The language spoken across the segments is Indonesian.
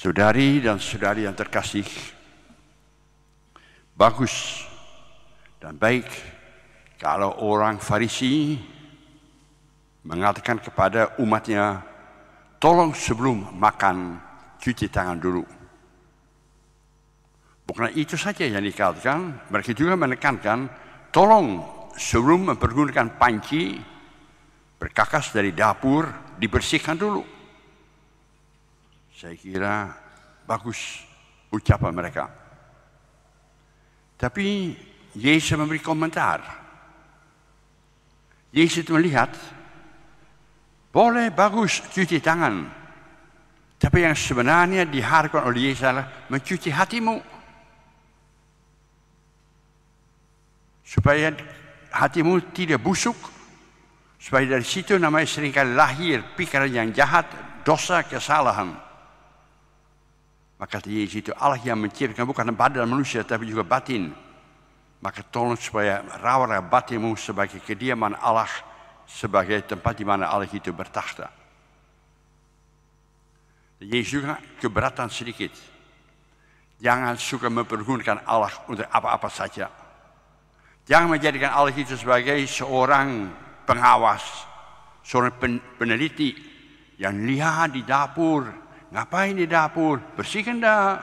Saudari dan saudari yang terkasih, bagus dan baik kalau orang Farisi mengatakan kepada umatnya, tolong sebelum makan cuci tangan dulu. Bukan itu saja yang dikatakan, mereka juga menekankan, tolong sebelum mempergunakan panci, berkakas dari dapur, dibersihkan dulu. Saya kira bagus ucapan mereka. Tapi Yesus memberi komentar. Yesus melihat, boleh bagus cuci tangan, tapi yang sebenarnya diharapkan oleh Yesus adalah mencuci hatimu. Supaya hatimu tidak busuk, supaya dari situ namanya seringkali lahir pikiran yang jahat, dosa, kesalahan. Maka kata Yesus itu Allah yang menciptakan bukan badan manusia tapi juga batin. Maka tolong supaya rawat batinmu sebagai kediaman Allah, sebagai tempat di mana Allah itu bertakhta. Yesus juga keberatan sedikit. Jangan suka mempergunakan Allah untuk apa-apa saja. Jangan menjadikan Allah itu sebagai seorang pengawas, seorang peneliti yang lihat di dapur, Ngapain di dapur? Bersihkan dah.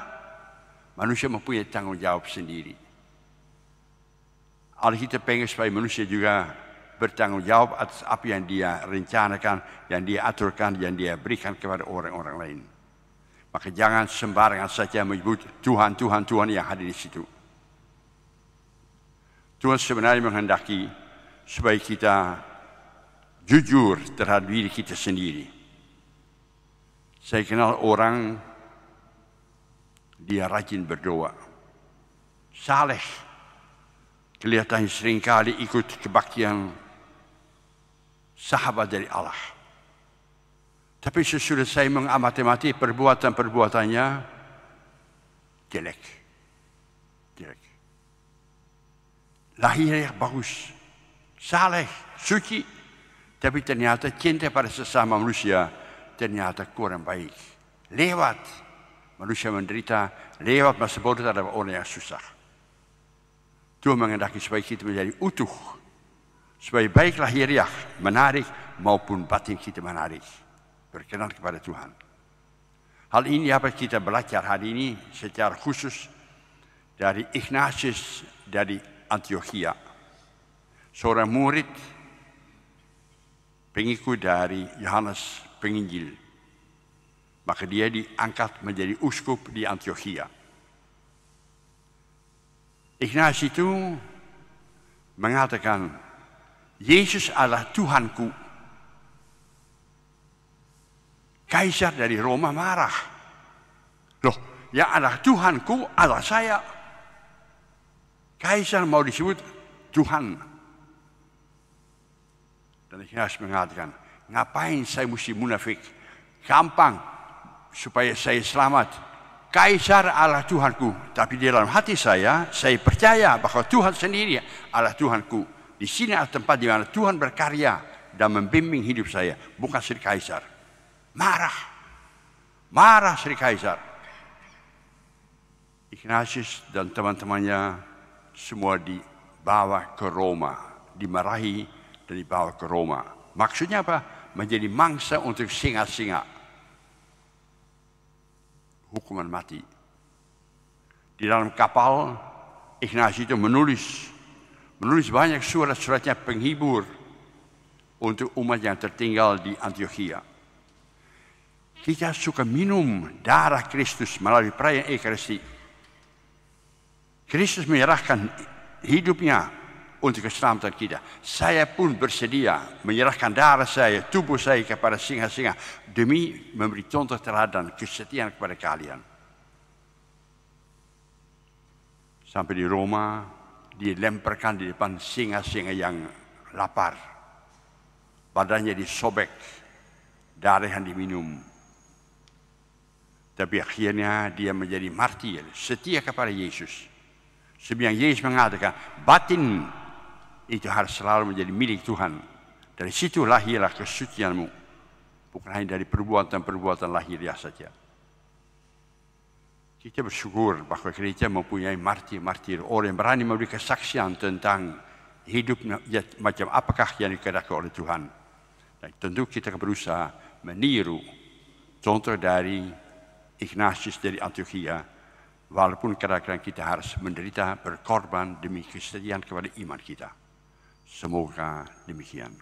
Manusia mempunyai tanggung jawab sendiri. Allah kita pengen supaya manusia juga bertanggung jawab atas apa yang dia rencanakan, yang dia aturkan, yang dia berikan kepada orang-orang lain. Maka jangan sembarangan saja menyebut Tuhan, Tuhan, Tuhan yang hadir di situ. Tuhan sebenarnya menghendaki supaya kita jujur terhadap diri kita sendiri. Saya kenal orang dia rajin berdoa. Saleh kelihatan seringkali ikut kebaktian sahabat dari Allah. Tapi sesudah saya mengamati-mati perbuatan-perbuatannya jelek. Jelek. Lahirnya bagus. Saleh, suci. Tapi ternyata cinta pada sesama manusia ternyata kurang baik. Lewat manusia menderita, lewat masa bodoh adalah orang yang susah. Tuhan mengendaki supaya kita menjadi utuh. Supaya baik lahiriah, menarik maupun batin kita menarik. Berkenan kepada Tuhan. Hal ini dapat kita belajar hari ini secara khusus dari Ignatius dari Antioquia. Seorang murid pengikut dari Yohanes penginjil. Maka dia diangkat menjadi uskup di Antioquia. Ignatius itu mengatakan, Yesus adalah Tuhanku. Kaisar dari Roma marah. Loh, ya adalah Tuhanku, adalah saya. Kaisar mau disebut Tuhan. Dan Ignatius mengatakan, Ngapain saya mesti munafik? Gampang supaya saya selamat. Kaisar Allah Tuhanku, tapi di dalam hati saya saya percaya bahwa Tuhan sendiri Allah Tuhanku. Di sini ada tempat di mana Tuhan berkarya dan membimbing hidup saya, bukan Sri Kaisar. Marah. Marah Sri Kaisar. Ignatius dan teman-temannya semua dibawa ke Roma, dimarahi dan dibawa ke Roma. Maksudnya apa? menjadi mangsa untuk singa-singa. Hukuman mati. Di dalam kapal, Ignasi itu menulis. Menulis banyak surat-suratnya penghibur untuk umat yang tertinggal di Antioquia. Kita suka minum darah Kristus melalui perayaan Ekaristi. Kristus menyerahkan hidupnya untuk keselamatan kita. Saya pun bersedia menyerahkan darah saya, tubuh saya kepada singa-singa demi memberi contoh teladan kesetiaan kepada kalian. Sampai di Roma, dilemparkan di depan singa-singa yang lapar. Badannya disobek, darah yang diminum. Tapi akhirnya dia menjadi martir, setia kepada Yesus. Sebiang Yesus mengatakan, batin itu harus selalu menjadi milik Tuhan. Dari situ lahirlah kesucianmu. Bukan hanya dari perbuatan-perbuatan lahiriah saja. Kita bersyukur bahwa gereja mempunyai martir-martir. Orang yang berani memberi kesaksian tentang hidup ya, macam apakah yang dikehendaki oleh Tuhan. Dan tentu kita berusaha meniru contoh dari Ignatius dari Antioquia walaupun kadang-kadang kita harus menderita berkorban demi kesetiaan kepada iman kita. Semoga demikian.